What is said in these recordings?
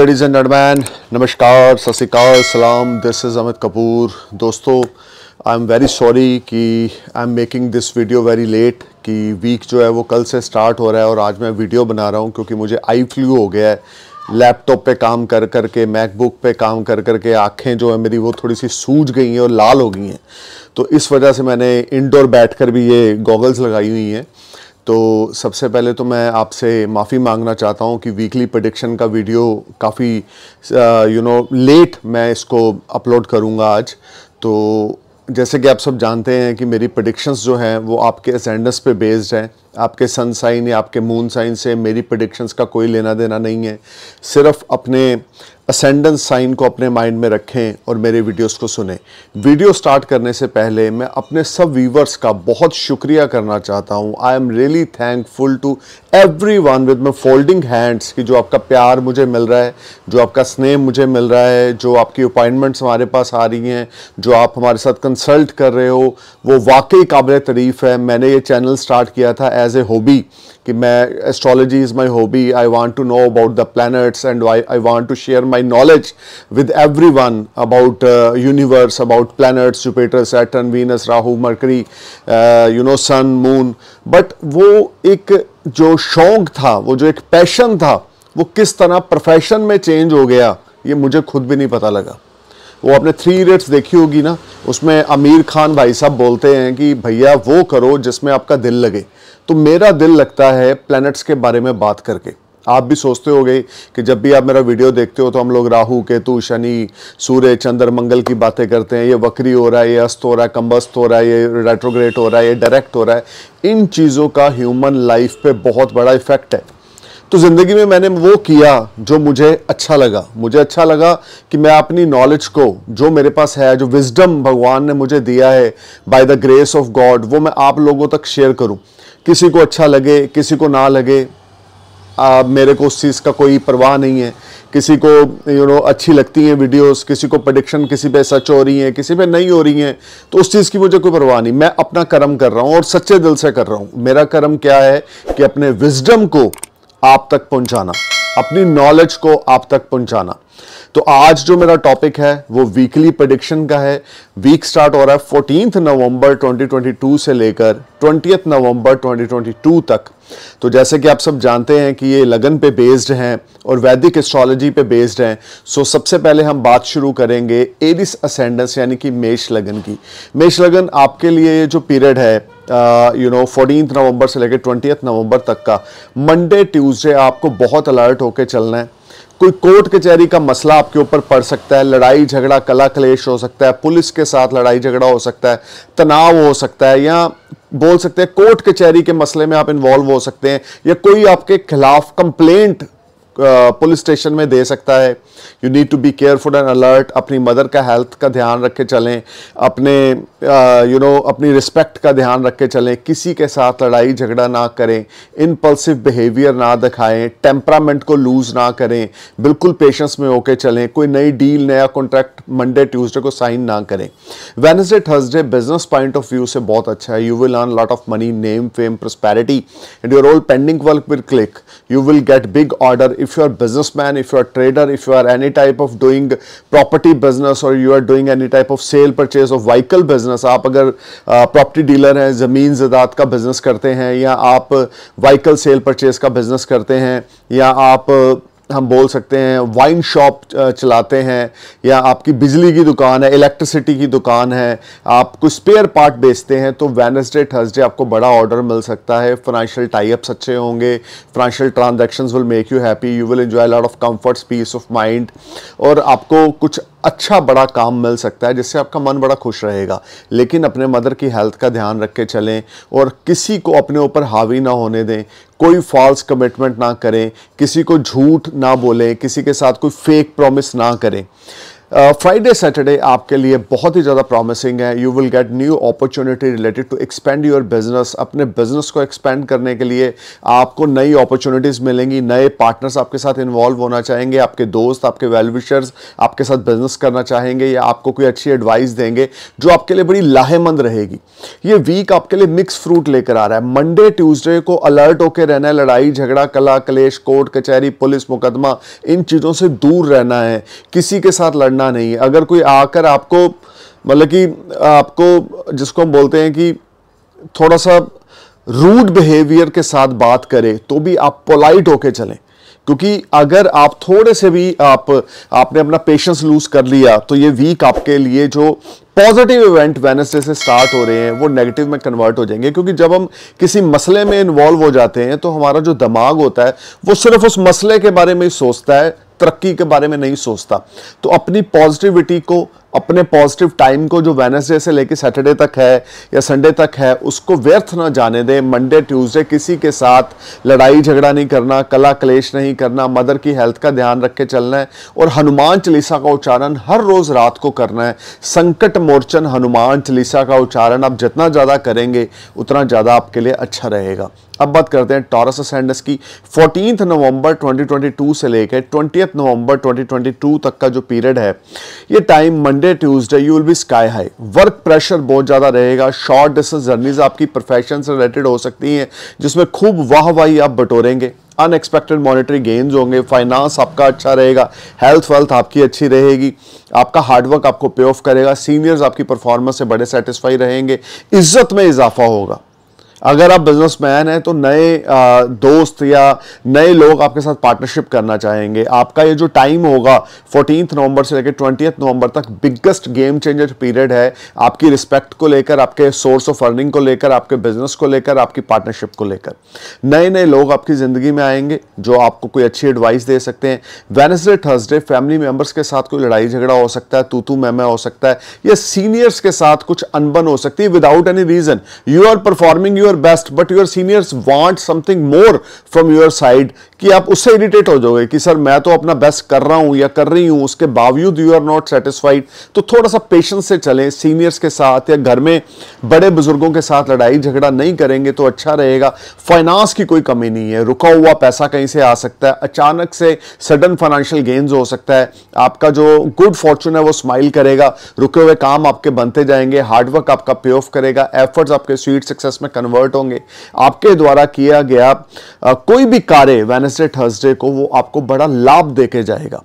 Ladies and gentleman नमस्कार सत श्रीकाल सलाम दिस इज़ अमित कपूर दोस्तों आई एम वेरी सॉरी कि I am making this video very late कि वीक जो है वो कल से स्टार्ट हो रहा है और आज मैं वीडियो बना रहा हूँ क्योंकि मुझे आई फ्लू हो गया है लैपटॉप पे काम कर कर के मैकबुक पे काम कर कर के आँखें जो है मेरी वो थोड़ी सी सूज गई हैं और लाल हो गई हैं तो इस वजह से मैंने इनडोर बैठ भी ये गॉगल्स लगाई हुई हैं तो सबसे पहले तो मैं आपसे माफ़ी मांगना चाहता हूँ कि वीकली प्रडिक्शन का वीडियो काफ़ी यू नो लेट मैं इसको अपलोड करूँगा आज तो जैसे कि आप सब जानते हैं कि मेरी प्रडिक्शंस जो हैं वो आपके असेंडस पे बेस्ड हैं आपके सन साइन या आपके मून साइन से मेरी प्रडिक्शंस का कोई लेना देना नहीं है सिर्फ अपने असेंडेंस साइन को अपने माइंड में रखें और मेरे वीडियोस को सुने वीडियो स्टार्ट करने से पहले मैं अपने सब व्यूवर्स का बहुत शुक्रिया करना चाहता हूं I am really thankful to everyone with my folding hands कि जो आपका प्यार मुझे मिल रहा है जो आपका स्नेह मुझे मिल रहा है जो आपकी अपॉइंटमेंट्स हमारे पास आ रही हैं जो आप हमारे साथ कंसल्ट कर रहे हो वो वाकई काबिल तरीफ़ है मैंने ये चैनल स्टार्ट किया था एज ए हॉबी कि मैं astrology is my hobby I want to know about the planets and I I want to share my knowledge with everyone about universe about planets Jupiter Saturn Venus Rahu Mercury you know sun moon but वो एक जो शौक था वो जो एक passion था वो किस तरह प्रोफेशन में चेंज हो गया ये मुझे खुद भी नहीं पता लगा वो आपने थ्री इडियट्स देखी होगी ना उसमें आमिर खान भाई साहब बोलते हैं कि भैया वो करो जिसमें आपका दिल लगे तो मेरा दिल लगता है प्लैनेट्स के बारे में बात करके आप भी सोचते हो कि जब भी आप मेरा वीडियो देखते हो तो हम लोग राहु केतु शनि सूर्य चंद्र मंगल की बातें करते हैं ये वक्री हो रहा है ये अस्त हो रहा है कम्बस्त हो रहा है ये रेट्रोग्रेट हो रहा है ये डायरेक्ट हो रहा है इन चीज़ों का ह्यूमन लाइफ पे बहुत बड़ा इफेक्ट है तो ज़िंदगी में मैंने वो किया जो मुझे अच्छा लगा मुझे अच्छा लगा कि मैं अपनी नॉलेज को जो मेरे पास है जो विजडम भगवान ने मुझे दिया है by the grace of God वो मैं आप लोगों तक शेयर करूं किसी को अच्छा लगे किसी को ना लगे आ, मेरे को उस चीज़ का कोई परवाह नहीं है किसी को यू नो अच्छी लगती हैं वीडियोस किसी को प्रडिक्शन किसी पे सच हो रही हैं किसी पे नहीं हो रही हैं तो उस चीज़ की मुझे कोई परवाह नहीं मैं अपना कर्म कर रहा हूँ और सच्चे दिल से कर रहा हूँ मेरा कर्म क्या है कि अपने विजडम को आप तक पहुँचाना अपनी नॉलेज को आप तक पहुँचाना तो आज जो मेरा टॉपिक है वो वीकली प्रडिक्शन का है वीक स्टार्ट हो रहा है फोर्टीन नवंबर 2022 से लेकर ट्वेंटी नवंबर 2022 तक तो जैसे कि आप सब जानते हैं कि ये लगन पे बेस्ड हैं और वैदिक एस्ट्रोलॉजी पे बेस्ड हैं सो सबसे पहले हम बात शुरू करेंगे एरिस असेंडेंस यानी कि मेष लगन की मेष लगन आपके लिए जो पीरियड है यू नो फोर्टीन नवंबर से लेकर ट्वेंटी नवंबर तक का मंडे ट्यूसडे आपको बहुत अलर्ट होकर चलना है कोई कोर्ट कचहरी का मसला आपके ऊपर पड़ सकता है लड़ाई झगड़ा कला कलेश हो सकता है पुलिस के साथ लड़ाई झगड़ा हो सकता है तनाव हो सकता है या बोल सकते हैं कोर्ट कचहरी के मसले में आप इन्वॉल्व हो सकते हैं या कोई आपके खिलाफ कंप्लेंट पुलिस स्टेशन में दे सकता है you need to be careful and alert अपनी मदर का हेल्थ का ध्यान रख के चलें अपने यू नो you know, अपनी रिस्पेक्ट का ध्यान रख के चलें किसी के साथ लड़ाई झगड़ा ना करें इनपल्सिव बिहेवियर ना दिखाएं टेम्परामेंट को लूज़ ना करें बिल्कुल पेशेंस में होके चलें कोई नई डील नया कॉन्ट्रैक्ट मंडे ट्यूजडे को साइन ना करें Wednesday Thursday business point of view से बहुत अच्छा है you will earn lot of money name fame prosperity and your all pending work will click you will get big order if if you are businessman, if you are trader, if you are any type of doing property business or you are doing any type of sale purchase of vehicle business, aap agar property dealer hain zameen zadat ka business karte hain ya aap vehicle sale purchase ka business karte hain ya aap हम बोल सकते हैं wine shop चलाते हैं या आपकी बिजली की दुकान है इलेक्ट्रिसिटी की दुकान है आप कोई स्पेयर पार्ट बेचते हैं तो वेनसडे थर्सडे आपको बड़ा ऑर्डर मिल सकता है फाइनेंशियल टाइप्स अच्छे होंगे financial transaction will make you happy you will enjoy lot of comforts peace of mind और आपको कुछ अच्छा बड़ा काम मिल सकता है जिससे आपका मन बड़ा खुश रहेगा लेकिन अपने मदर की हेल्थ का ध्यान रख के चलें और किसी को अपने ऊपर हावी ना होने दें कोई फॉल्स कमिटमेंट ना करें किसी को झूठ ना बोलें किसी के साथ कोई फेक प्रॉमिस ना करें फ्राइडे uh, सैटरडे आपके लिए बहुत ही ज़्यादा प्रॉमिसिंग है you will get new opportunity related to expand your business अपने बिजनेस को एक्सपेंड करने के लिए आपको नई अपॉर्चुनिटीज़ मिलेंगी नए पार्टनर्स आपके साथ इन्वॉल्व होना चाहेंगे आपके दोस्त आपके वेलविशर्स आपके साथ बिजनेस करना चाहेंगे या आपको कोई अच्छी एडवाइस देंगे जो आपके लिए बड़ी लाहेमंद रहेगी ये वीक आपके लिए मिक्स फ्रूट लेकर आ रहा है मंडे ट्यूजडे को अलर्ट होकर रहना है लड़ाई झगड़ा कला कलेश कोर्ट कचहरी पुलिस मुकदमा इन चीज़ों से दूर रहना है किसी के साथ लड़ना करना नहीं है अगर कोई आकर आपको मतलब कि आपको जिसको हम बोलते हैं कि थोड़ा सा रूड बिहेवियर के साथ बात करें तो भी आप पोलाइट होके चलें क्योंकि अगर आप थोड़े से भी आप आपने अपना पेशेंस लूज कर लिया तो ये वीक आपके लिए जो पॉजिटिव इवेंट वेनसडे से स्टार्ट हो रहे हैं वो नेगेटिव में कन्वर्ट हो जाएंगे क्योंकि जब हम किसी मसले में इन्वॉल्व हो जाते हैं तो हमारा जो दिमाग होता है वो सिर्फ उस मसले के बारे में ही सोचता है तरक्की के बारे में नहीं सोचता तो अपनी पॉजिटिविटी को अपने पॉजिटिव टाइम को जो वेनसडे से लेकर सैटरडे तक है या संडे तक है उसको व्यर्थ ना जाने दें मंडे ट्यूसडे किसी के साथ लड़ाई झगड़ा नहीं करना कला क्लेश नहीं करना मदर की हेल्थ का ध्यान रख के चलना है और हनुमान चालीसा का उच्चारण हर रोज़ रात को करना है संकट मोर्चन हनुमान चालीसा का उच्चारण आप जितना ज़्यादा करेंगे उतना ज़्यादा आपके लिए अच्छा रहेगा अब बात करते हैं टॉरस असेंडस की फोर्टीन नवंबर 2022 से लेकर ट्वेंटी नवंबर 2022 तक का जो पीरियड है ये time Monday Tuesday you will be sky high work pressure बहुत ज़्यादा रहेगा शॉर्ट डिस्टेंस जर्नीज आपकी प्रोफेशन से रिलेटेड हो सकती हैं जिसमें खूब वाह वाही आप बटोरेंगे अनएक्सपेक्टेड मॉनिटरी गेन्स होंगे फाइनेंस आपका अच्छा रहेगा हेल्थ वेल्थ आपकी अच्छी रहेगी आपका हार्डवर्क आपको पे ऑफ करेगा सीनियर्स आपकी परफॉर्मेंस से बड़े सेटिस्फाई रहेंगे इज्जत में इजाफा होगा अगर आप बिजनेसमैन हैं तो नए दोस्त या नए लोग आपके साथ पार्टनरशिप करना चाहेंगे आपका ये जो टाइम होगा फोर्टीन नवंबर से लेकर ट्वेंटी नवंबर तक बिगेस्ट गेम चेंजर पीरियड है आपकी रिस्पेक्ट को लेकर आपके सोर्स ऑफ अर्निंग को लेकर आपके बिजनेस को लेकर आपकी पार्टनरशिप को लेकर नए नए लोग आपकी ज़िंदगी में आएंगे जो आपको कोई अच्छी एडवाइस दे सकते हैं वेनसडे थर्सडे फैमिली मेंबर्स के साथ कोई लड़ाई झगड़ा हो सकता है तू तू मैं मैं हो सकता है या सीनियर्स के साथ कुछ अनबन हो सकती है without any reason you are performing you your best but your seniors want something more from your side कि आप उससे इरिटेट हो जाओगे कि सर मैं तो अपना बेस्ट कर रहा हूं या कर रही हूं उसके बावजूद यू आर नॉट सेटिस्फाइड तो थोड़ा सा पेशेंस से चलें सीनियर्स के साथ या घर में बड़े बुजुर्गों के साथ लड़ाई झगड़ा नहीं करेंगे तो अच्छा रहेगा फाइनेंस की कोई कमी नहीं है रुका हुआ पैसा कहीं से आ सकता है अचानक से सडन फाइनेंशियल गेंस हो सकता है आपका जो गुड फॉर्चून है वो स्माइल करेगा रुके हुए काम आपके बनते जाएंगे हार्डवर्क आपका पे ऑफ करेगा एफर्ट्स आपके स्वीट सक्सेस में कन्वर्ट कन्वर्ट होंगे आपके द्वारा किया गया कोई भी कार्य वेनसडे थर्सडे को वो आपको बड़ा लाभ देके जाएगा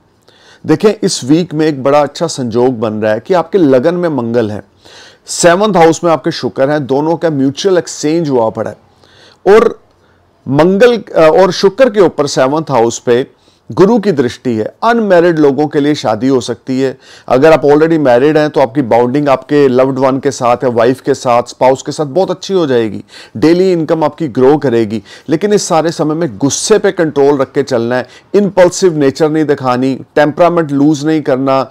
देखें इस वीक में एक बड़ा अच्छा संजोग बन रहा है कि आपके लगन में मंगल है सेवंथ हाउस में आपके शुक्र है दोनों का म्यूचुअल एक्सचेंज हुआ पड़ा है और मंगल और शुक्र के ऊपर सेवंथ हाउस पे गुरु की दृष्टि है अनमेरिड लोगों के लिए शादी हो सकती है अगर आप ऑलरेडी मैरिड हैं तो आपकी बाउंडिंग आपके लव्ड वन के साथ या वाइफ के साथ स्पाउस के साथ बहुत अच्छी हो जाएगी डेली इनकम आपकी ग्रो करेगी लेकिन इस सारे समय में गुस्से पे कंट्रोल रख के चलना है इम्पल्सिव नेचर नहीं दिखानी टेम्परामेंट लूज़ नहीं करना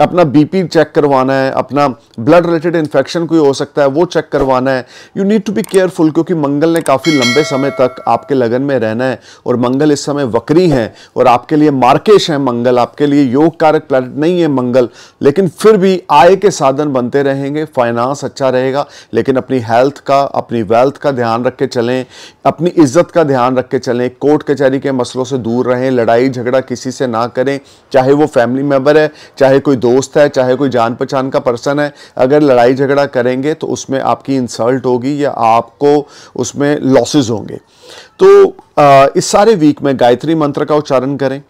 अपना बीपी चेक करवाना है अपना ब्लड रिलेटेड इन्फेक्शन कोई हो सकता है वो चेक करवाना है you need to be careful क्योंकि मंगल ने काफ़ी लंबे समय तक आपके लगन में रहना है और मंगल इस समय वक्री हैं और आपके लिए मार्केश हैं मंगल आपके लिए योग कारक प्लैनेट नहीं है मंगल लेकिन फिर भी आय के साधन बनते रहेंगे फाइनेंस अच्छा रहेगा लेकिन अपनी हेल्थ का अपनी वेल्थ का ध्यान रख के चलें अपनी इज्जत का ध्यान रख के चलें कोर्ट कचहरी के मसलों से दूर रहें लड़ाई झगड़ा किसी से ना करें चाहे वो फैमिली मेम्बर है चाहे कोई दोस्त है चाहे कोई जान पहचान का पर्सन है अगर लड़ाई झगड़ा करेंगे तो उसमें आपकी इंसल्ट होगी या आपको उसमें लॉसेज होंगे तो आ, इस सारे वीक में गायत्री मंत्र का उच्चारण करें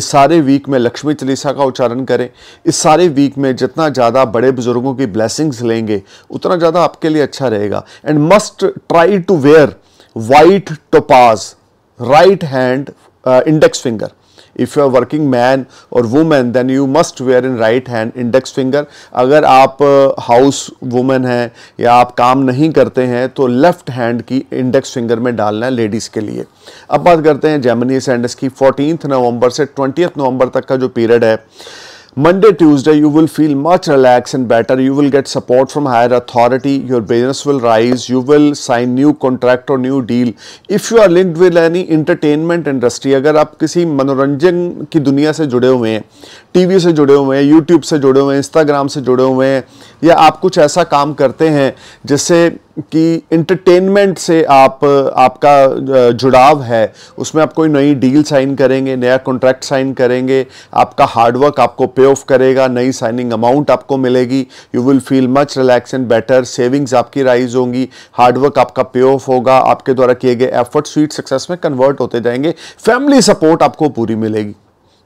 इस सारे वीक में लक्ष्मी चलीसा का उच्चारण करें इस सारे वीक में जितना ज़्यादा बड़े बुजुर्गों की ब्लेसिंग्स लेंगे उतना ज़्यादा आपके लिए अच्छा रहेगा and must try to wear white topaz right hand index finger if you are working man और women then you must wear in right hand index finger अगर आप हाउस uh, वुमेन हैं या आप काम नहीं करते हैं तो लेफ्ट हैंड की इंडेक्स फिंगर में डालना है लेडीज़ के लिए अब बात करते हैं जर्मनी सेंडस की फोर्टीन नवंबर से ट्वेंटी नवंबर तक का जो पीरियड है Monday, Tuesday, you will feel much relaxed and better. You will get support from higher authority. Your business will rise. You will sign new contract or new deal. If you are linked with any entertainment industry, अगर आप किसी मनोरंजन की दुनिया से जुड़े हुए हैं टीवी से जुड़े हुए हैं यूट्यूब से जुड़े हुए हैं इंस्टाग्राम से जुड़े हुए हैं या आप कुछ ऐसा काम करते हैं जिससे कि इंटरटेनमेंट से आप आपका जुड़ाव है उसमें आप कोई नई डील साइन करेंगे नया कॉन्ट्रैक्ट साइन करेंगे आपका हार्डवर्क आपको पे ऑफ करेगा नई साइनिंग अमाउंट आपको मिलेगी you will feel much relax and better savings आपकी राइज होंगी हार्डवर्क आपका पे ऑफ होगा आपके द्वारा किए गए एफर्ट स्वीट सक्सेस में कन्वर्ट होते जाएंगे फैमिली सपोर्ट आपको पूरी मिलेगी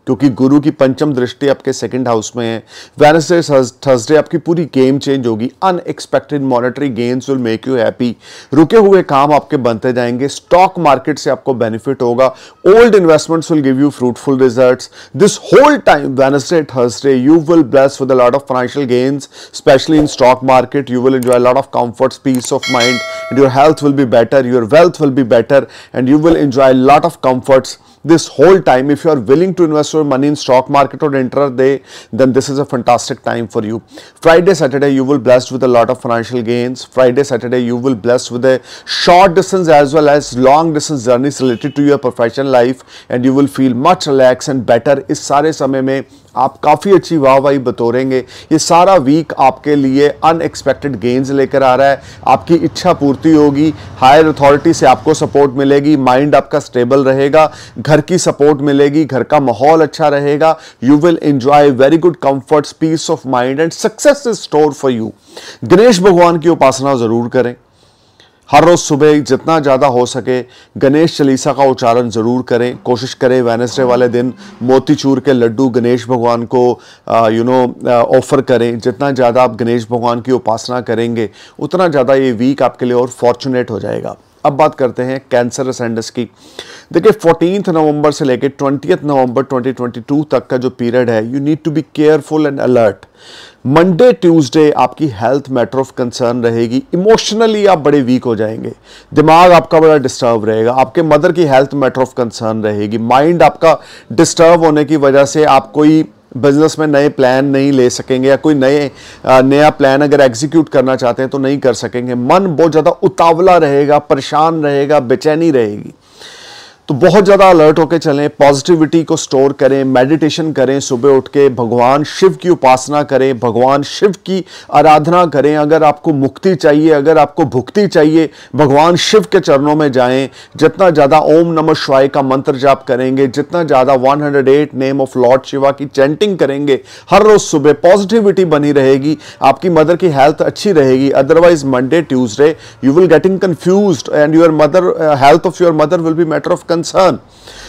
क्योंकि गुरु की पंचम दृष्टि आपके सेकंड हाउस में है वेनसडे थर्सडे आपकी पूरी गेम चेंज होगी unexpected monetary gains will make you happy रुके हुए काम आपके बनते जाएंगे स्टॉक मार्केट से आपको बेनिफिट होगा old investments will give you fruitful result this whole time Wednesday Thursday you will bless with lot of financial gains specially in stock market you will enjoy lot of comfort peace of mind and your health will be better your wealth will be better and you will enjoy lot of comforts this whole time if you are willing to invest your money in stock market or intraday then this is a fantastic time for you friday saturday you will blessed with a lot of financial gains friday saturday you will blessed with a short distance as well as long distance journeys related to your professional life and you will feel much relaxed and better is sare samay mein आप काफ़ी अच्छी वाहवाही बतोरेंगे ये सारा week आपके लिए unexpected gains लेकर आ रहा है आपकी इच्छा पूर्ति होगी हायर अथॉरिटी से आपको सपोर्ट मिलेगी माइंड आपका स्टेबल रहेगा घर की सपोर्ट मिलेगी घर का माहौल अच्छा रहेगा you will enjoy very good comforts peace of mind and success is store for you Ganesh भगवान की उपासना ज़रूर करें हर रोज़ सुबह जितना ज़्यादा हो सके गणेश चालीसा का उच्चारण ज़रूर करें कोशिश करें वेनसडे वाले दिन मोतीचूर के लड्डू गणेश भगवान को यू नो ऑफ़र करें जितना ज़्यादा आप गणेश भगवान की उपासना करेंगे उतना ज़्यादा ये वीक आपके लिए और फॉर्चुनेट हो जाएगा अब बात करते हैं कैंसर असेंडस की देखिए फोर्टीन नवंबर से लेकर ट्वेंटी नवंबर 2022 तक का जो पीरियड है you need to be careful and alert Monday Tuesday आपकी हेल्थ मैटर ऑफ कंसर्न रहेगी इमोशनली आप बड़े वीक हो जाएंगे दिमाग आपका बड़ा डिस्टर्ब रहेगा आपके मदर की हेल्थ मैटर ऑफ कंसर्न रहेगी माइंड आपका डिस्टर्ब होने की वजह से आप कोई बिजनेस में नए प्लान नहीं ले सकेंगे या कोई नए नया प्लान अगर एग्जीक्यूट करना चाहते हैं तो नहीं कर सकेंगे मन बहुत ज़्यादा उतावला रहेगा परेशान रहेगा बेचैनी रहेगी तो बहुत ज़्यादा अलर्ट होकर चलें पॉजिटिविटी को स्टोर करें मेडिटेशन करें सुबह उठ के भगवान शिव की उपासना करें भगवान शिव की आराधना करें अगर आपको मुक्ति चाहिए अगर आपको भुक्ति चाहिए भगवान शिव के चरणों में जाएं जितना ज़्यादा ओम नमः शिवाय का मंत्र जाप करेंगे जितना ज़्यादा 108 नेम ऑफ लॉर्ड शिवा की चैंटिंग करेंगे हर रोज़ सुबह पॉजिटिविटी बनी रहेगी आपकी मदर की हेल्थ अच्छी रहेगी otherwise Monday Tuesday you will getting confuse and your mother health of your mother will be matter of concern.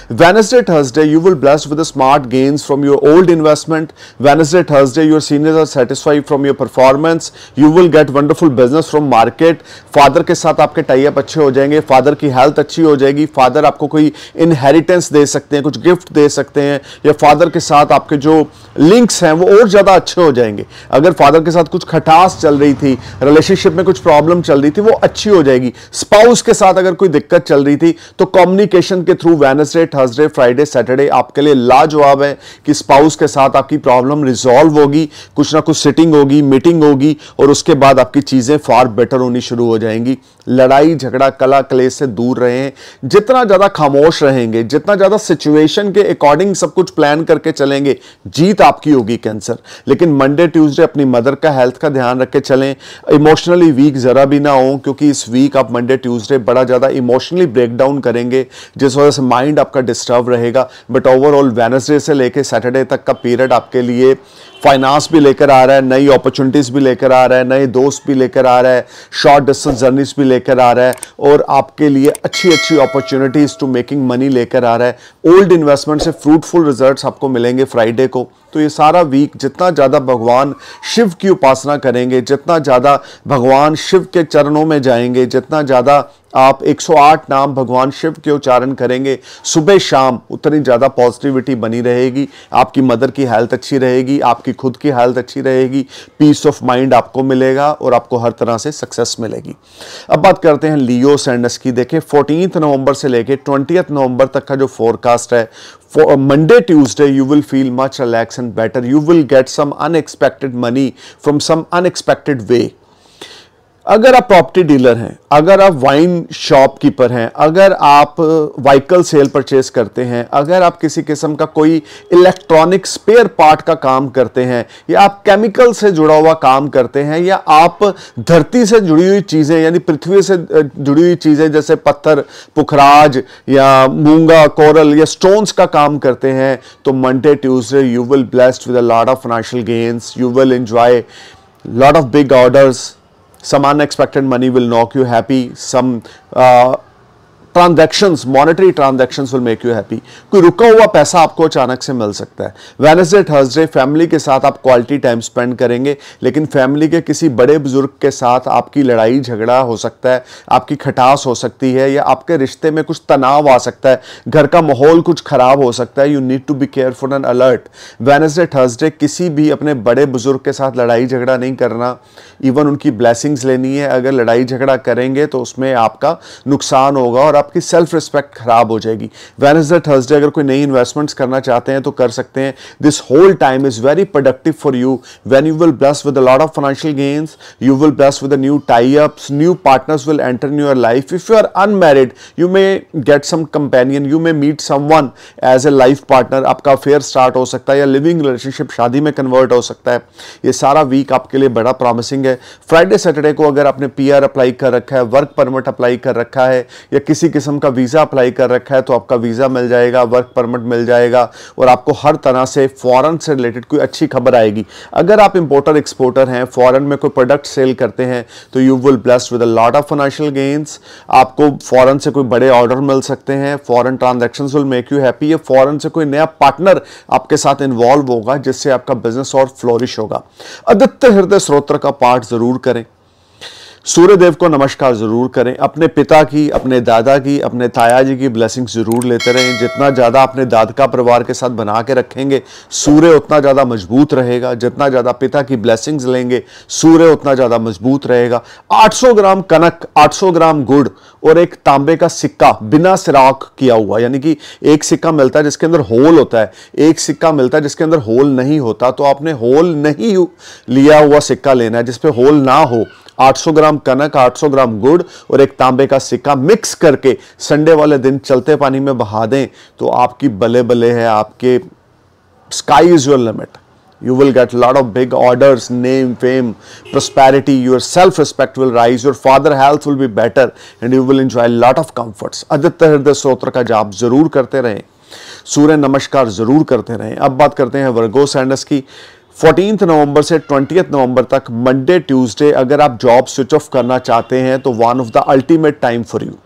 Wednesday, Thursday, you will blessed with the smart gains from your old investment. Wednesday, Thursday, your seniors are satisfied from your performance. You will get wonderful business from market. Father के साथ आपके type अच्छे हो जाएंगे father की health अच्छी हो जाएगी फादर आपको कोई इनहेरिटेंस दे सकते हैं कुछ गिफ्ट दे सकते हैं या फादर के साथ आपके जो लिंक्स हैं वो और ज़्यादा अच्छे हो जाएंगे अगर फादर के साथ कुछ खटास चल रही थी रिलेशनशिप में कुछ प्रॉब्लम चल रही थी वो अच्छी हो जाएगी स्पाउस के साथ अगर कोई दिक्कत चल रही थी तो कम्युनिकेशन के through Wednesday Thursday Friday Saturday आपके लिए लाजवाब है कि स्पाउस के साथ आपकी प्रॉब्लम रिजॉल्व होगी कुछ ना कुछ सिटिंग होगी मीटिंग होगी और उसके बाद आपकी चीज़ें फार बेटर होनी शुरू हो जाएंगी लड़ाई झगड़ा कला कलेश से दूर रहें जितना ज़्यादा खामोश रहेंगे जितना ज़्यादा सिचुएशन के अकॉर्डिंग सब कुछ प्लान करके चलेंगे जीत आपकी होगी कैंसर लेकिन मंडे ट्यूसडे अपनी मदर का हेल्थ का ध्यान रख के चलें इमोशनली वीक ज़रा भी ना हो क्योंकि इस वीक आप मंडे ट्यूसडे बड़ा ज़्यादा इमोशनली ब्रेकडाउन करेंगे जिस वजह से माइंड आपका डिस्टर्ब रहेगा बट ओवरऑल वेनसडे से लेकर सैटरडे तक का पीरियड आपके लिए फाइनेंस भी लेकर आ रहा है नई अपॉर्चुनिटीज़ भी लेकर आ रहा है नए दोस्त भी लेकर आ रहा है शॉर्ट डिस्टेंस जर्नीस भी लेकर आ रहा है और आपके लिए अच्छी अच्छी अपॉर्चुनिटीज़ टू मेकिंग मनी लेकर आ रहा है ओल्ड इन्वेस्टमेंट से फ्रूटफुल रिजल्ट्स आपको मिलेंगे फ्राइडे को तो ये सारा वीक जितना ज़्यादा भगवान शिव की उपासना करेंगे जितना ज़्यादा भगवान शिव के चरणों में जाएंगे जितना ज़्यादा आप 108 नाम भगवान शिव के उच्चारण करेंगे सुबह शाम उतनी ज़्यादा पॉजिटिविटी बनी रहेगी आपकी मदर की हेल्थ अच्छी रहेगी आपकी खुद की हेल्थ अच्छी रहेगी पीस ऑफ माइंड आपको मिलेगा और आपको हर तरह से सक्सेस मिलेगी अब बात करते हैं लियो सैंडस की देखें फोर्टीन नवंबर से लेकर ट्वेंटी नवंबर तक का जो फोरकास्ट है Monday Tuesday you will feel much relax and better you will get some unexpected money from some unexpected way अगर आप प्रॉपर्टी डीलर हैं अगर आप वाइन शॉपकीपर हैं अगर आप व्हीकल सेल परचेज करते हैं अगर आप किसी किस्म का कोई इलेक्ट्रॉनिक स्पेयर पार्ट का काम करते हैं या आप केमिकल से जुड़ा हुआ काम करते हैं या आप धरती से जुड़ी हुई चीज़ें यानी पृथ्वी से जुड़ी हुई चीज़ें जैसे पत्थर पुखराज या मूंगा कोरल या स्टोन्स का काम करते हैं तो Monday Tuesday you will blessed with a lot of financial gains you will enjoy lot of big orders Some unexpected money will knock you happy, some uh, transaction monetary transaction will make you happy कोई रुका हुआ पैसा आपको अचानक से मिल सकता है Wednesday Thursday family के साथ आप क्वालिटी टाइम स्पेंड करेंगे लेकिन फैमिली के किसी बड़े बुजुर्ग के साथ आपकी लड़ाई झगड़ा हो सकता है आपकी खटास हो सकती है या आपके रिश्ते में कुछ तनाव आ सकता है घर का माहौल कुछ खराब हो सकता है you need to be careful and alert Wednesday Thursday किसी भी अपने बड़े बुजुर्ग के साथ लड़ाई झगड़ा नहीं करना इवन उनकी ब्लैसिंग्स लेनी है अगर लड़ाई झगड़ा करेंगे तो उसमें आपका नुकसान होगा और आप आपकी सेल्फ रिस्पेक्ट खराब हो जाएगी वेनजडे थर्सडे अगर कोई नई इन्वेस्टमेंट्स करना चाहते हैं तो कर सकते हैं this whole time is very productive for you when you will bless with a lot of financial gains you will bless with new tie ups new partners will enter in your life if you are unmarried you may get some companion you may meet someone as a life partner आपका affair start हो सकता है या living relationship शादी में convert हो सकता है ये सारा वीक आपके लिए बड़ा प्रॉमिसिंग है फ्राइडे सैटरडे को अगर आपने पी अप्लाई कर रखा है वर्क परमिट अप्लाई कर रखा है या किसी किस्म का वीज़ा अप्लाई कर रखा है तो आपका वीज़ा मिल जाएगा वर्क परमिट मिल जाएगा और आपको हर तरह से फ़ॉरन से रिलेटेड कोई अच्छी खबर आएगी अगर आप इंपोर्टर एक्सपोर्टर हैं फ़ॉरन में कोई प्रोडक्ट सेल करते हैं तो you will blessed with a lot of financial gains आपको फ़ॉरन से कोई बड़े ऑर्डर मिल सकते हैं foreign transaction will make you happy या फ़ॉरन से कोई नया पार्टनर आपके साथ इन्वॉल्व होगा जिससे आपका बिजनेस और फ्लोरिश होगा आदित्य हृदय स्रोत्र का पाठ ज़रूर करें सूर्यदेव को नमस्कार ज़रूर करें अपने पिता की अपने दादा की अपने ताया जी की ब्लेसिंग ज़रूर लेते रहें जितना ज़्यादा अपने दादका परिवार के साथ बना के रखेंगे सूर्य उतना ज़्यादा मजबूत रहेगा जितना ज़्यादा पिता की ब्लेसिंग्स लेंगे सूर्य उतना ज़्यादा मजबूत रहेगा 800 ग्राम कनक 800 ग्राम गुड़ और एक तांबे का सिक्का बिना सिराख किया हुआ यानी कि एक सिक्का मिलता है जिसके अंदर होल होता है एक सिक्का मिलता है जिसके अंदर होल नहीं होता तो आपने होल नहीं लिया हुआ सिक्का लेना है जिसपे होल ना हो 800 ग्राम कनक 800 ग्राम गुड़ और एक तांबे का सिक्का मिक्स करके संडे वाले दिन चलते पानी में बहा दें तो आपकी बले बले है आपके sky is your limit you will get lot of big order name fame prosperity your self respect will rise your father health will be better and you will enjoy lot of comforts Aditya Hridaya Stotra का जाप जरूर करते रहें सूर्य नमस्कार जरूर करते रहें अब बात करते हैं वर्गो सैंडस की फोर्टीन नवंबर से ट्वेंटी नवंबर तक मंडे ट्यूसडे अगर आप जॉब स्विच ऑफ करना चाहते हैं तो one of the ultimate time for you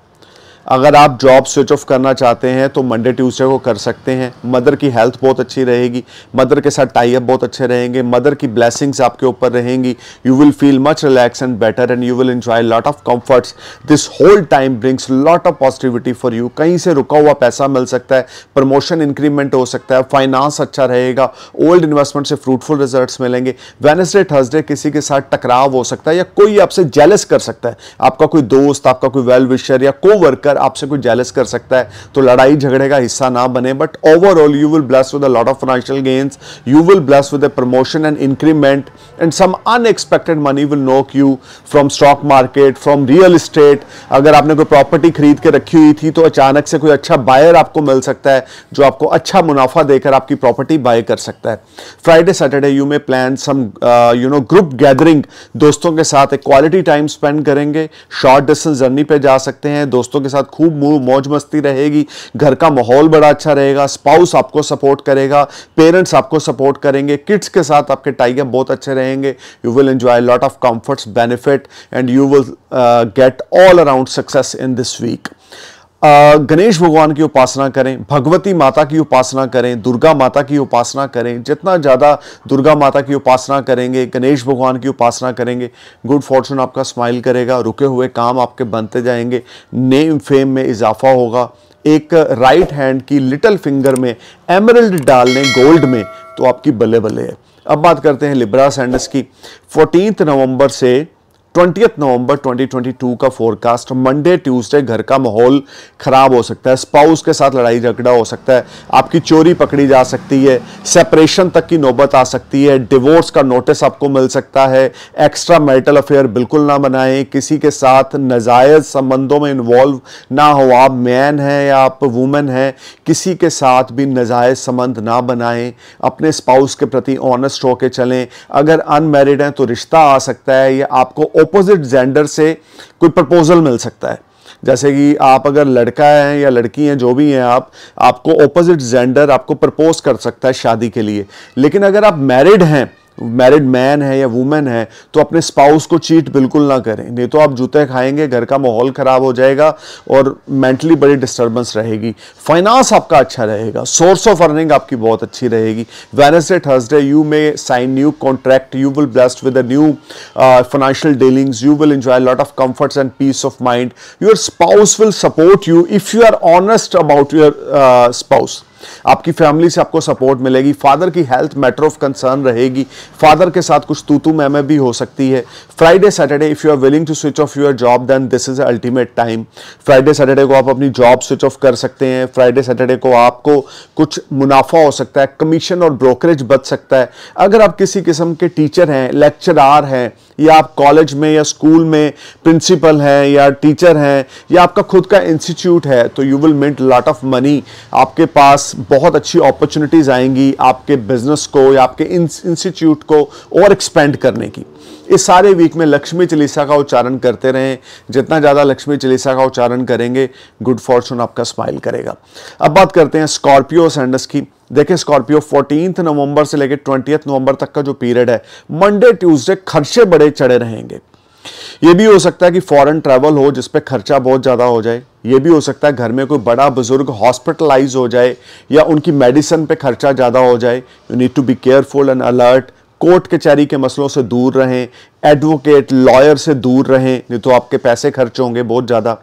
अगर आप जॉब स्विच ऑफ करना चाहते हैं तो मंडे ट्यूसडे को कर सकते हैं मदर की हेल्थ बहुत अच्छी रहेगी मदर के साथ टाई अप बहुत अच्छे रहेंगे मदर की ब्लेसिंग्स आपके ऊपर रहेंगी you will feel much relax and better and you will enjoy lot of comforts this whole time brings lot of positivity for you कहीं से रुका हुआ पैसा मिल सकता है प्रमोशन इंक्रीमेंट हो सकता है फाइनेंस अच्छा रहेगा ओल्ड इन्वेस्टमेंट से फ्रूटफुल रिजल्ट मिलेंगे वेनसडे थर्सडे किसी के साथ टकराव हो सकता है या कोई आपसे जेलस कर सकता है आपका कोई दोस्त आपका कोई वेल विशर या को वर्कर आपसे कोई जेलस कर सकता है तो लड़ाई झगड़े का हिस्सा ना बने but overall you will bless with a lot of financial gains you will bless with a promotion and increment and some unexpected money will knock you from stock market from real estate अगर आपने कोई property खरीद के रखी हुई थी तो अचानक से कोई अच्छा बायर आपको मिल सकता है जो आपको अच्छा मुनाफा देकर आपकी प्रॉपर्टी बाय कर सकता है Friday Saturday you may plan some you know group gathering दोस्तों के साथ एक क्वालिटी टाइम स्पेंड करेंगे शॉर्ट डिस्टेंस जर्नी पे जा सकते हैं दोस्तों के साथ खूब मौज मस्ती रहेगी घर का माहौल बड़ा अच्छा रहेगा स्पाउस आपको सपोर्ट करेगा पेरेंट्स आपको सपोर्ट करेंगे किड्स के साथ आपके टाइगर बहुत अच्छे रहेंगे you will enjoy lot of comforts benefit and you will get all around success in this week Ganesh भगवान की उपासना करें भगवती माता की उपासना करें दुर्गा माता की उपासना करें जितना ज़्यादा दुर्गा माता की उपासना करेंगे गणेश भगवान की उपासना करेंगे गुड फॉर्चून आपका स्माइल करेगा रुके हुए काम आपके बनते जाएंगे नेम फेम में इजाफा होगा एक राइट हैंड की लिटल फिंगर में एमरल्ड डाल लें गोल्ड में तो आपकी बल्ले बल्ले है अब बात करते हैं लिब्रा सैंडस की फोर्टीन नवंबर से ट्वेंटी नवंबर 2022 का फोरकास्ट मंडे ट्यूसडे घर का माहौल खराब हो सकता है स्पाउस के साथ लड़ाई झगड़ा हो सकता है आपकी चोरी पकड़ी जा सकती है सेपरेशन तक की नौबत आ सकती है डिवोर्स का नोटिस आपको मिल सकता है एक्स्ट्रा मैरिटल अफेयर बिल्कुल ना बनाएं किसी के साथ नजायज़ संबंधों में इन्वॉल्व ना हो आप मैन हैं या आप वूमेन हैं किसी के साथ भी नजायज़ संबंध ना बनाएं अपने स्पाउस के प्रति ऑनेस्ट होकर चलें अगर अनमेरिड हैं तो रिश्ता आ सकता है या आपको ऑपोजिट जेंडर से कोई प्रपोजल मिल सकता है जैसे कि आप अगर लड़का हैं या लड़की हैं जो भी हैं आप आपको ऑपोजिट जेंडर आपको प्रपोज कर सकता है शादी के लिए लेकिन अगर आप मैरिड हैं मैरिड मैन है या वुमेन है तो अपने स्पाउस को चीट बिल्कुल ना करें नहीं तो आप जूते खाएंगे घर का माहौल ख़राब हो जाएगा और मेंटली बड़ी डिस्टर्बेंस रहेगी फाइनेंस आपका अच्छा रहेगा सोर्स ऑफ अर्निंग आपकी बहुत अच्छी रहेगी Wednesday Thursday you may sign new contract you will blessed with a new financial dealings you will enjoy lot of comforts and peace of mind your spouse will support you if you are honest about your spouse आपकी family से आपको support मिलेगी father की health matter of concern रहेगी father के साथ कुछ तू तू मैम भी हो सकती है Friday Saturday if you are willing to switch off your job then this is ultimate time Friday Saturday को आप अपनी जॉब स्विच ऑफ कर सकते हैं फ्राइडे सैटरडे को आपको कुछ मुनाफा हो सकता है कमीशन और ब्रोकरेज बच सकता है अगर आप किसी किस्म के टीचर हैं लेक्चरार हैं या आप कॉलेज में या स्कूल में प्रिंसिपल हैं या टीचर हैं या आपका खुद का इंस्टीट्यूट है तो you will mint lot of money आपके पास बहुत अच्छी अपॉर्चुनिटीज़ आएंगी आपके बिजनेस को या आपके इंस्टीट्यूट को और एक्सपेंड करने की इस सारे वीक में लक्ष्मी चालीसा का उच्चारण करते रहें जितना ज़्यादा लक्ष्मी चालीसा का उच्चारण करेंगे गुड फॉर्चून आपका स्माइल करेगा अब बात करते हैं स्कॉर्पियो सेंडस की देखें स्कॉर्पियो फोर्टीन नवंबर से लेकर ट्वेंटी नवंबर तक का जो पीरियड है मंडे ट्यूसडे खर्चे बड़े चढ़े रहेंगे ये भी हो सकता है कि फॉरेन ट्रैवल हो जिस पे खर्चा बहुत ज़्यादा हो जाए ये भी हो सकता है घर में कोई बड़ा बुजुर्ग हॉस्पिटलाइज हो जाए या उनकी मेडिसिन पे खर्चा ज़्यादा हो जाए you need to be careful and alert court कचहरी के, के मसलों से दूर रहें एडवोकेट लॉयर से दूर रहें नहीं तो आपके पैसे खर्च होंगे बहुत ज़्यादा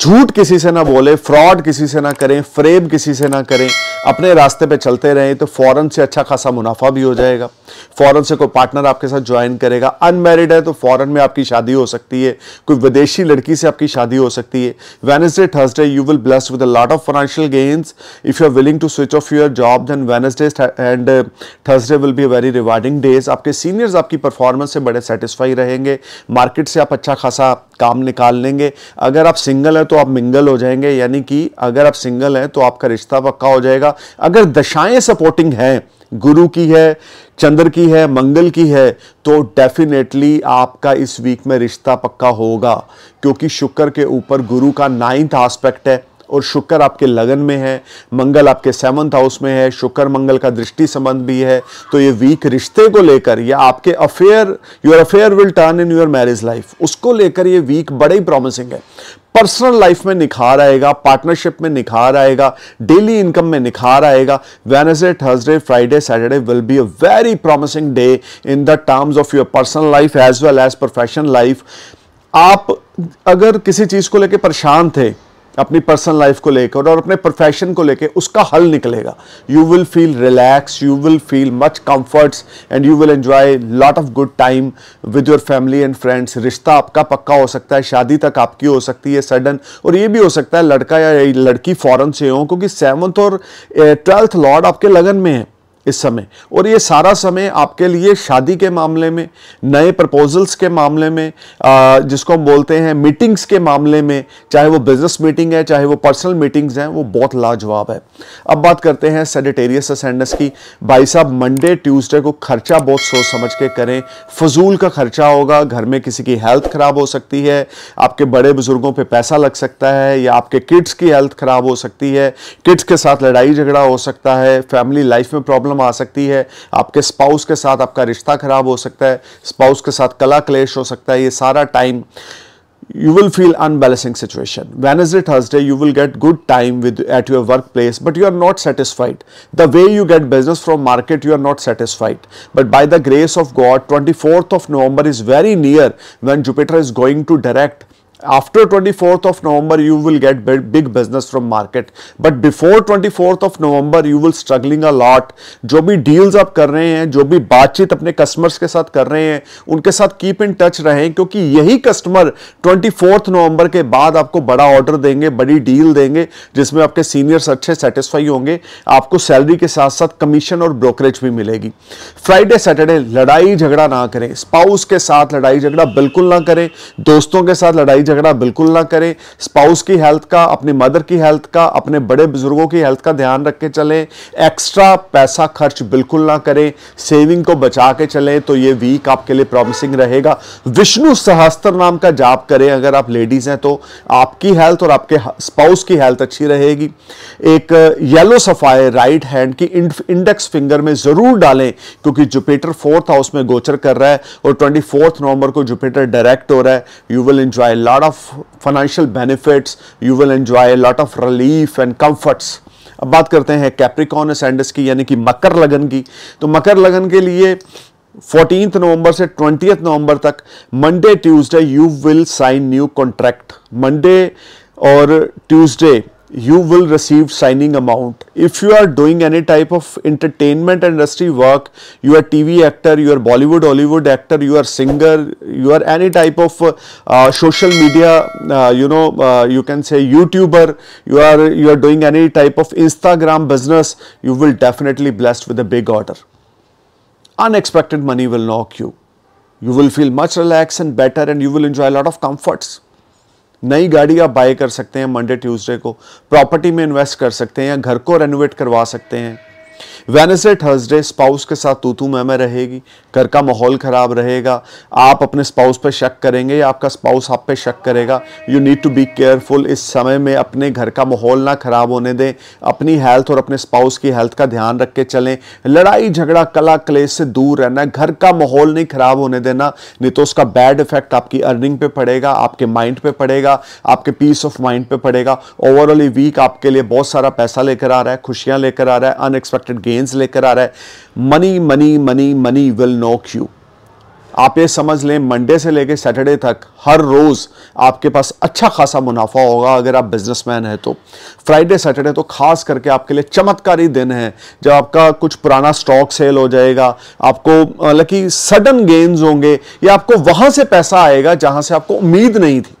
झूठ किसी से ना बोले फ्रॉड किसी से ना करें फ्रेब किसी से ना करें अपने रास्ते पे चलते रहें तो फ़ौरन से अच्छा खासा मुनाफा भी हो जाएगा फ़ौरन से कोई पार्टनर आपके साथ ज्वाइन करेगा अनमेरिड है तो फ़ौरन में आपकी शादी हो सकती है कोई विदेशी लड़की से आपकी शादी हो सकती है Wednesday Thursday you will bless with lot of financial gains if you are willing to switch off your job then Wednesday and Thursday will be very rewarding days आपके सीनियर्स आपकी परफॉर्मेंस से बड़े सेटिस्फाई रहेंगे market से आप अच्छा खासा काम निकाल लेंगे अगर आप सिंगल है तो आप मिंगल हो जाएंगे यानी कि अगर आप सिंगल हैं तो आपका रिश्ता पक्का हो जाएगा अगर दशाएं सपोर्टिंग हैं गुरु की है चंद्र की है मंगल की है तो डेफिनेटली आपका इस वीक में रिश्ता पक्का होगा क्योंकि शुक्र के ऊपर गुरु का नाइन्थ आस्पेक्ट है और शुक्र आपके लगन में है मंगल आपके सेवंथ हाउस में है शुक्र मंगल का दृष्टि संबंध भी है तो ये वीक रिश्ते को लेकर या आपके affair your affair will turn in your marriage life उसको लेकर ये वीक बड़े ही प्रॉमिसिंग है पर्सनल लाइफ में निखार आएगा पार्टनरशिप में निखार आएगा डेली इनकम में निखार आएगा Wednesday Thursday Friday Saturday will be a very promising day in the terms of your personal life as well as professional life आप अगर किसी चीज़ को लेकर परेशान थे अपनी पर्सनल लाइफ को लेकर और अपने प्रोफेशन को लेकर उसका हल निकलेगा you will feel relax you will feel much comforts and you will enjoy lot of good time with your family and friends रिश्ता आपका पक्का हो सकता है शादी तक आपकी हो सकती है सडन और ये भी हो सकता है लड़का या लड़की फ़ौरन से हो क्योंकि सेवन्थ और ट्वेल्थ eh, लॉर्ड आपके लगन में है इस समय और ये सारा समय आपके लिए शादी के मामले में नए प्रपोजल्स के मामले में जिसको हम बोलते हैं मीटिंग्स के मामले में चाहे वो बिजनेस मीटिंग है चाहे वो पर्सनल मीटिंग्स हैं वो बहुत लाजवाब है अब बात करते हैं सेडेटेरियस असेंडस की भाई साहब मंडे ट्यूसडे को खर्चा बहुत सोच समझ के करें फजूल का खर्चा होगा घर में किसी की हेल्थ ख़राब हो सकती है आपके बड़े बुजुर्गों पर पैसा लग सकता है या आपके किड्स की हेल्थ ख़राब हो सकती है किड्स के साथ लड़ाई झगड़ा हो सकता है फैमिली लाइफ में प्रॉब्लम प्रॉब्लम आ सकती है आपके स्पाउस के साथ आपका रिश्ता ख़राब हो सकता है स्पाउस के साथ कला क्लेश हो सकता है ये सारा time you will feel unbalancing situation wednesday thursday you will get good time with at your workplace but you are not satisfied the way you get business from market you are not satisfied but by the grace of god 24th of november is very near when jupiter is going to direct after 24th of November you will get big business from market but before 24th of November you will struggling a lot जो भी deals आप कर रहे हैं जो भी बातचीत अपने customers के साथ कर रहे हैं उनके साथ keep in touch रहें क्योंकि यही customer 24th नवंबर के बाद आपको बड़ा ऑर्डर देंगे बड़ी डील देंगे जिसमें आपके सीनियर्स अच्छे सेटिस्फाई होंगे आपको सैलरी के साथ साथ कमीशन और ब्रोकरेज भी मिलेगी फ्राइडे सैटरडे लड़ाई झगड़ा ना करें स्पाउस के साथ लड़ाई झगड़ा बिल्कुल ना करें दोस्तों के साथ लड़ाई झगड़ा बिल्कुल ना करें स्पाउस की हेल्थ का अपनी मदर की हेल्थ का अपने बड़े बुजुर्गों की हेल्थ का ध्यान रख के चलें एक्स्ट्रा पैसा खर्च बिल्कुल ना करें सेविंग को बचा के चलें तो ये वीक आपके लिए प्रॉमिसिंग रहेगा विष्णु सहस्त्र नाम का जाप करें अगर आप लेडीज हैं तो आपकी हेल्थ और आपके स्पाउस की हेल्थ अच्छी रहेगी एक येलो सफाई राइट हैंड की इंडेक्स फिंगर में जरूर डालें क्योंकि जुपिटर फोर्थ हाउस में गोचर कर रहा है और ट्वेंटी नवंबर को जुपिटर डायरेक्ट हो रहा है you will enjoy lot lot of financial benefits you will enjoy a lot of relief and comforts अब बात करते हैं कैप्रिकॉन एसेंडस की यानी कि मकर लगन की तो मकर लगन के लिए फोर्टीन नवंबर से ट्वेंटी नवंबर तक Monday Tuesday you will sign new contract Monday और Tuesday you will receive signing amount. If you are doing any type of entertainment industry work, you are TV actor, you are Bollywood, Hollywood actor, you are singer, you are any type of uh, uh social media, uh, you know, uh, you can say YouTuber, you are, you are doing any type of Instagram business, you will definitely blessed with a big order. Unexpected money will knock you. You will feel much relaxed and better and you will enjoy a lot of comforts. नई गाड़ी आप bye कर सकते हैं Monday Tuesday को property में invest कर सकते हैं या घर को रेनोवेट करवा सकते हैं वेनसडे थर्सडे स्पाउस के साथ तूतू मैं मैं रहेगी घर का माहौल ख़राब रहेगा आप अपने स्पाउस पे शक करेंगे या आपका स्पाउस आप पे शक करेगा you need to be careful इस समय में अपने घर का माहौल ना ख़राब होने दें अपनी हेल्थ और अपने स्पाउस की हेल्थ का ध्यान रख के चलें लड़ाई झगड़ा कला क्लेश से दूर रहना घर का माहौल नहीं ख़राब होने देना नहीं तो उसका बैड इफेक्ट आपकी अर्निंग पे पड़ेगा आपके माइंड पे पड़ेगा आपके पीस ऑफ माइंड पे पड़ेगा ओवरऑल ये वीक आपके लिए बहुत सारा पैसा लेकर आ रहा है खुशियाँ लेकर आ रहा है अनएक्सपेक्टेड एक्सपेक्टेड गेंस लेकर आ रहा है money money money money will knock you आप ये समझ लें मंडे से लेकर सैटरडे तक हर रोज़ आपके पास अच्छा खासा मुनाफा होगा अगर आप बिजनेसमैन हैं तो फ्राइडे सैटरडे तो खास करके आपके लिए चमत्कारी दिन है जब आपका कुछ पुराना स्टॉक सेल हो जाएगा आपको मतलब कि सडन गेंस होंगे या आपको वहां से पैसा आएगा जहां से आपको उम्मीद नहीं थी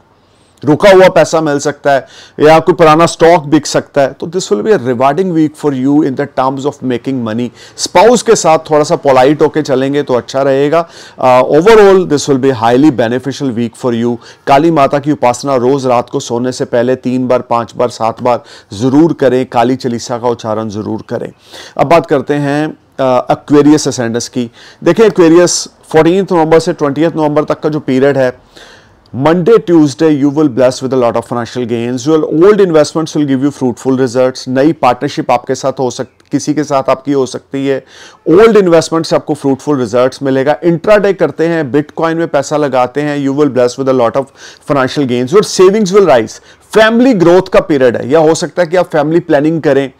रुका हुआ पैसा मिल सकता है या कोई पुराना स्टॉक बिक सकता है तो this will be a rewarding week for you in the terms of making money spouse के साथ थोड़ा सा पोलाइट होके चलेंगे तो अच्छा रहेगा overall this will be highly beneficial week for you Kali माता की उपासना रोज रात को सोने से पहले तीन बार पांच बार सात बार जरूर करें काली चलीसा का उच्चारण जरूर करें अब बात करते हैं एक्वेरियस uh, असेंडस की देखिए एक्वेरियस फोर्टीन नवंबर से ट्वेंटी नवंबर तक का जो पीरियड है Monday, Tuesday, you will bless with a lot of financial gains. Your old investments will give you fruitful results. नई partnership आपके साथ हो सक किसी के साथ आपकी हो सकती है ओल्ड इन्वेस्टमेंट से आपको फ्रूटफुल रिजल्ट्स मिलेगा इंट्राडे करते हैं बिटकॉइन में पैसा लगाते हैं you will bless with a lot of financial gains your savings will rise family growth का पीरियड है या हो सकता है कि आप फैमिली प्लानिंग करें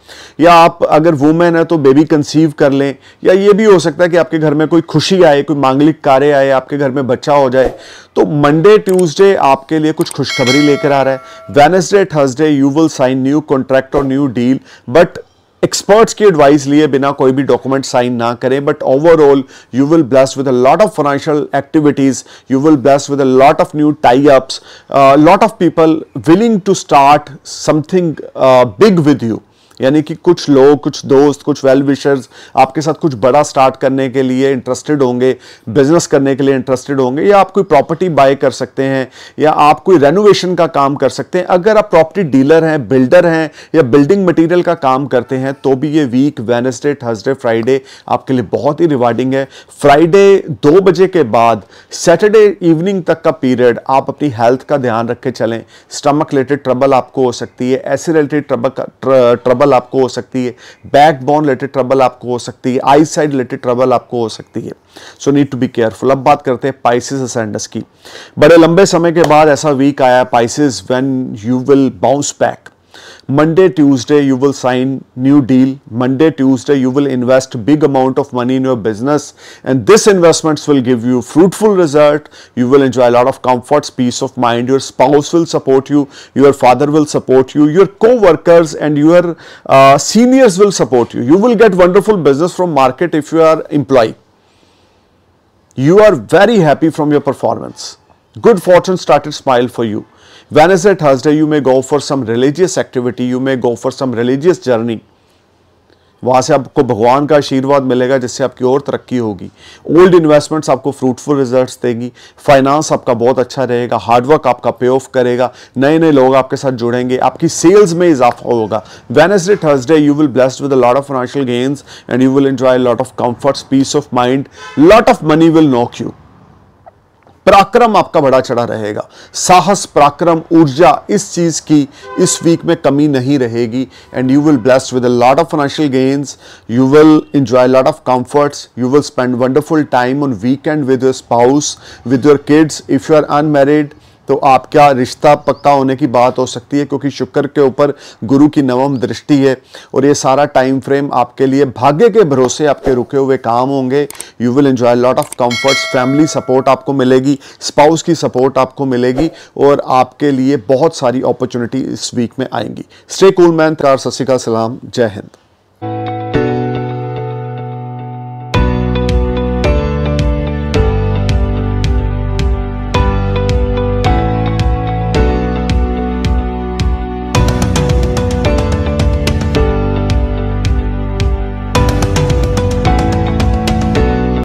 या आप अगर वुमेन है तो बेबी कंसीव कर लें या ये भी हो सकता है कि आपके घर में कोई खुशी आए कोई मांगलिक कार्य आए आपके घर में बच्चा हो जाए तो मंडे ट्यूसडे आपके लिए कुछ खुशखबरी लेकर आ रहा है Wednesday Thursday you will sign new contract और न्यू डील बट एक्सपर्ट्स की एडवाइस लिए बिना कोई भी डॉक्यूमेंट साइन ना करें but overall you will bless with a lot of financial activities you will bless with a lot of new tie ups lot of people willing to start something big with you यानी कि कुछ लोग कुछ दोस्त कुछ well wishers आपके साथ कुछ बड़ा स्टार्ट करने के लिए इंटरेस्टेड होंगे बिजनेस करने के लिए इंटरेस्टेड होंगे या आप कोई प्रॉपर्टी बाय कर सकते हैं या आप कोई रेनोवेशन का काम कर सकते हैं अगर आप प्रॉपर्टी डीलर हैं बिल्डर हैं या बिल्डिंग मटीरियल का काम करते हैं तो भी ये वीक वेनसडे थर्सडे फ्राइडे आपके लिए बहुत ही रिवार्डिंग है फ्राइडे दो बजे के बाद सैटरडे इवनिंग तक का पीरियड आप अपनी हेल्थ का ध्यान रख के चलें स्टमक रिलेटेड ट्रबल आपको हो सकती है ऐसे रिलेटेड ट्रबल ट्रबल आपको हो सकती है बैक बोन रिलेटेड ट्रबल आपको हो सकती है आई साइड रिलेटेड ट्रबल आपको हो सकती है so need to be careful अब बात करते हैं पाइसिस असेंडस की बड़े लंबे समय के बाद ऐसा वीक आया Pisces when you will bounce back Monday, Tuesday, you will sign new deal. Monday, Tuesday, you will invest big amount of money in your business. And this investments will give you fruitful result. You will enjoy a lot of comforts, peace of mind. Your spouse will support you. Your father will support you. Your co-workers and your uh, seniors will support you. You will get wonderful business from market if you are employee. You are very happy from your performance. Good fortune started smile for you. Wednesday, Thursday, you may go for some religious activity, you may go for some religious journey. वहाँ से आपको भगवान का आशीर्वाद मिलेगा जिससे आपकी और तरक्की होगी ओल्ड इन्वेस्टमेंट्स आपको फ्रूटफुल रिजल्ट्स देंगी फाइनेंस आपका बहुत अच्छा रहेगा हार्डवर्क आपका पे ऑफ करेगा नए नए लोग आपके साथ जुड़ेंगे आपकी सेल्स में इजाफा होगा Wednesday Thursday you will blessed with lot of financial gains and you will enjoy lot of comforts peace of mind lot of money will knock you पराक्रम आपका बड़ा चढ़ा रहेगा साहस पराक्रम ऊर्जा इस चीज़ की इस वीक में कमी नहीं रहेगी and you will blessed with a lot of financial gains you will enjoy lot of comforts you will spend wonderful time on weekend with your spouse with your kids if you are unmarried तो आपका रिश्ता पक्का होने की बात हो सकती है क्योंकि शुक्र के ऊपर गुरु की नवम दृष्टि है और ये सारा टाइम फ्रेम आपके लिए भाग्य के भरोसे आपके रुके हुए काम होंगे you will enjoy lot of comforts family support आपको मिलेगी स्पाउस की सपोर्ट आपको मिलेगी और आपके लिए बहुत सारी अपॉर्चुनिटी इस वीक में आएंगी स्टे कूल मैन तार सत सलाम जय हिंद